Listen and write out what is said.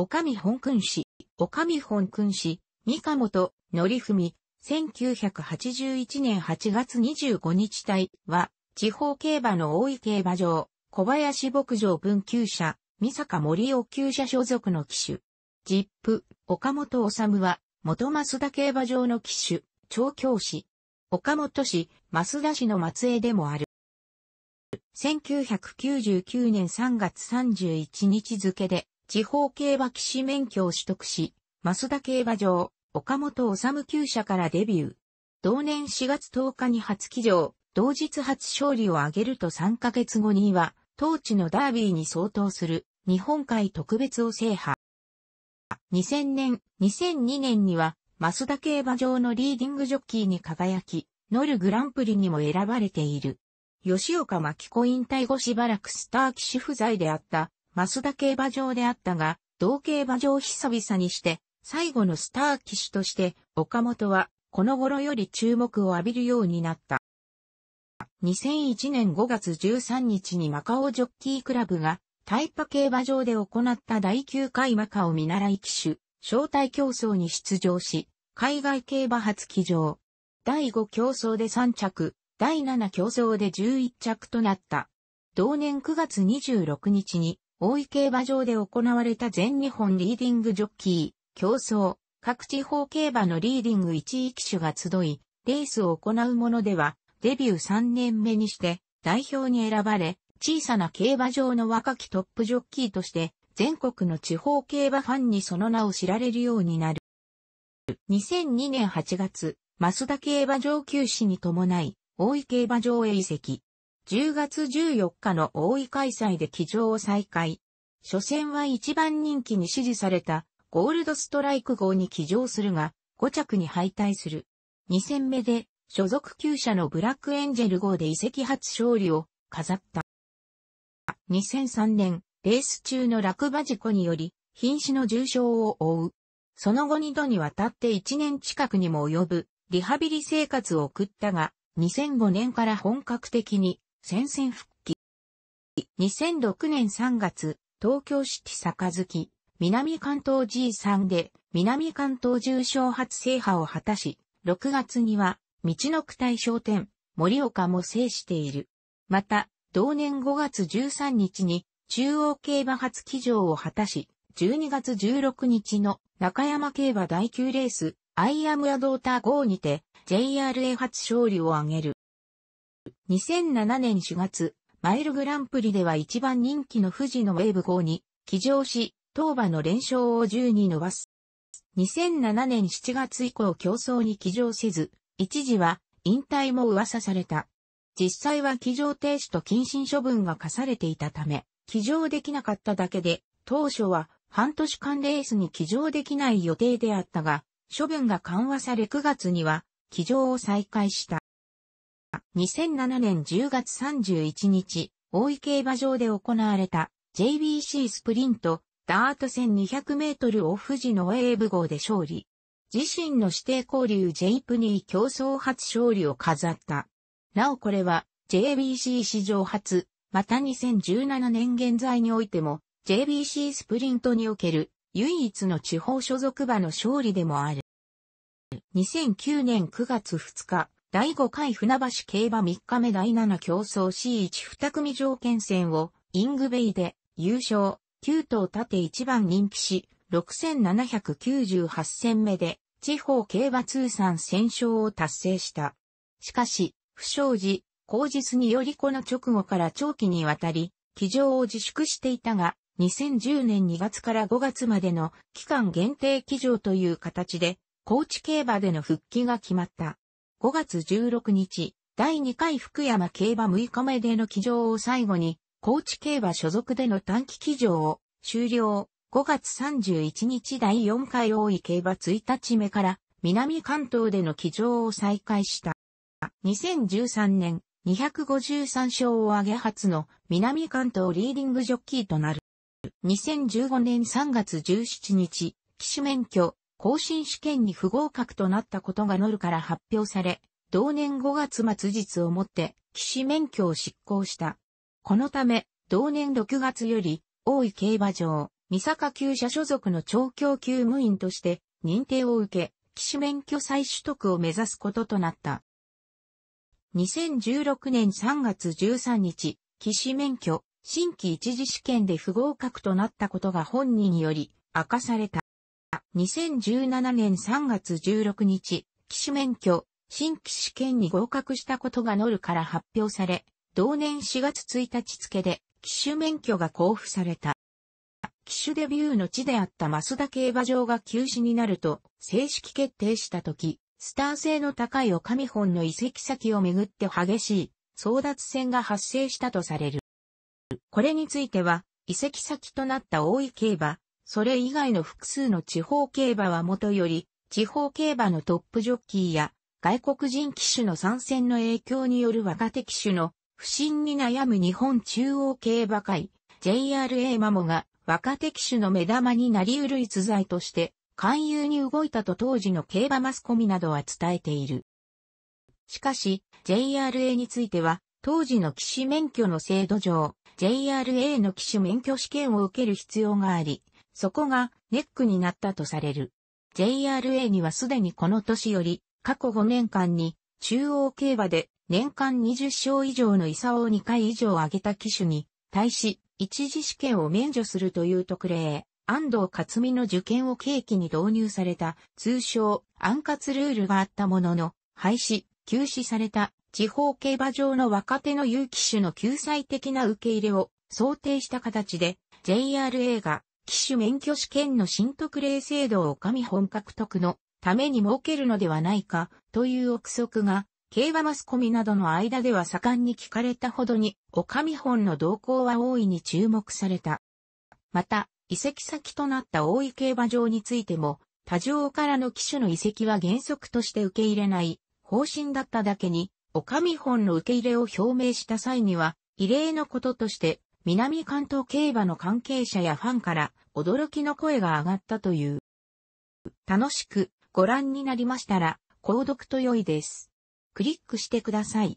おかみ本君氏、おかみ本君氏、三上本、のりふみ、1981年8月25日隊は、地方競馬の大井競馬場、小林牧場分級者、三坂森尾級者所属の騎手。ジップ、岡本治は、元増田競馬場の騎手、調教師。岡本市、増田市の末裔でもある。1999年3月31日付で、地方競馬騎士免許を取得し、増田競馬場、岡本治厩舎からデビュー。同年4月10日に初騎乗、同日初勝利を挙げると3ヶ月後には、当地のダービーに相当する日本海特別を制覇。2000年、2002年には、増田競馬場のリーディングジョッキーに輝き、ノルグランプリにも選ばれている。吉岡巻子引退後しばらくスター騎士不在であった増田競馬場であったが、同競馬場久々にして、最後のスター騎手として、岡本は、この頃より注目を浴びるようになった。2001年5月13日にマカオジョッキークラブが、タイパ競馬場で行った第9回マカオ見習い騎手、招待競争に出場し、海外競馬初騎乗。第5競争で3着、第7競争で11着となった。同年9月26日に、大井競馬場で行われた全日本リーディングジョッキー、競争、各地方競馬のリーディング1位機種が集い、レースを行うものでは、デビュー3年目にして代表に選ばれ、小さな競馬場の若きトップジョッキーとして、全国の地方競馬ファンにその名を知られるようになる。2002年8月、増田競馬場休止に伴い、大井競馬場へ移籍。10月14日の大井開催で騎乗を再開。初戦は一番人気に支持されたゴールドストライク号に騎乗するが5着に敗退する。2戦目で所属旧車のブラックエンジェル号で遺跡初勝利を飾った。2003年、レース中の落馬事故により、瀕死の重傷を負う。その後2度にわたって1年近くにも及ぶリハビリ生活を送ったが、2005年から本格的に戦線復帰。2006年3月、東京シティ月、南関東 G3 で南関東重賞初制覇を果たし、6月には、道の区大商店、森岡も制している。また、同年5月13日に、中央競馬初騎乗を果たし、12月16日の中山競馬第9レース、アイアムアドーター号にて、JRA 初勝利を挙げる。2007年4月、マイルグランプリでは一番人気の富士のウェーブ号に騎乗し、当馬の連勝を10に伸ばす。2007年7月以降競争に騎乗せず、一時は引退も噂された。実際は騎乗停止と謹慎処分が課されていたため、騎乗できなかっただけで、当初は半年間レースに騎乗できない予定であったが、処分が緩和され9月には騎乗を再開した。2007年10月31日、大井競馬場で行われた JBC スプリントダート戦200メートルオフ士のエーブ号で勝利。自身の指定交流 J プニー競争初勝利を飾った。なおこれは JBC 史上初、また2017年現在においても JBC スプリントにおける唯一の地方所属馬の勝利でもある。2009年9月2日、第5回船橋競馬3日目第7競争 C1 2組条件戦をイングベイで優勝、9頭縦1番人気し、6798戦目で地方競馬通算戦勝を達成した。しかし、不祥事、後日によりこの直後から長期にわたり、騎乗を自粛していたが、2010年2月から5月までの期間限定騎乗という形で、高知競馬での復帰が決まった。5月16日、第2回福山競馬6日目での騎乗を最後に、高知競馬所属での短期騎乗を終了。5月31日第4回大井競馬1日目から南関東での騎乗を再開した。2013年253勝を挙げ初の南関東リーディングジョッキーとなる。2015年3月17日、騎手免許更新試験に不合格となったことがノルから発表され、同年5月末日をもって、騎士免許を執行した。このため、同年6月より、大井競馬場、三坂急車所属の調教級務員として、認定を受け、騎士免許再取得を目指すこととなった。2016年3月13日、騎士免許、新規一次試験で不合格となったことが本人により、明かされた。2017年3月16日、騎手免許、新騎士権に合格したことがノルから発表され、同年4月1日付で騎手免許が交付された。騎手デビューの地であった増田競馬場が休止になると正式決定した時、スター性の高い岡見本の移籍先をめぐって激しい争奪戦が発生したとされる。これについては、移籍先となった大井競馬、それ以外の複数の地方競馬はもとより、地方競馬のトップジョッキーや外国人騎手の参戦の影響による若手騎手の不振に悩む日本中央競馬会 JRA マモが若手騎手の目玉になり得る逸材として勧誘に動いたと当時の競馬マスコミなどは伝えている。しかし JRA については当時の騎士免許の制度上 JRA の騎士免許試験を受ける必要がありそこがネックになったとされる。JRA にはすでにこの年より、過去5年間に、中央競馬で年間20勝以上の遺産を2回以上上げた機種に、対し、一次試験を免除するという特例、安藤克美の受験を契機に導入された、通称、安活ルールがあったものの、廃止、休止された、地方競馬場の若手の有機種の救済的な受け入れを想定した形で、JRA が機種免許試験の新特例制度を上本獲得のために設けるのではないかという憶測が、競馬マスコミなどの間では盛んに聞かれたほどに、お上本の動向は大いに注目された。また、移籍先となった大井競馬場についても、他場からの機種の移籍は原則として受け入れない方針だっただけに、お上本の受け入れを表明した際には、異例のこととして、南関東競馬の関係者やファンから驚きの声が上がったという。楽しくご覧になりましたら、購読と良いです。クリックしてください。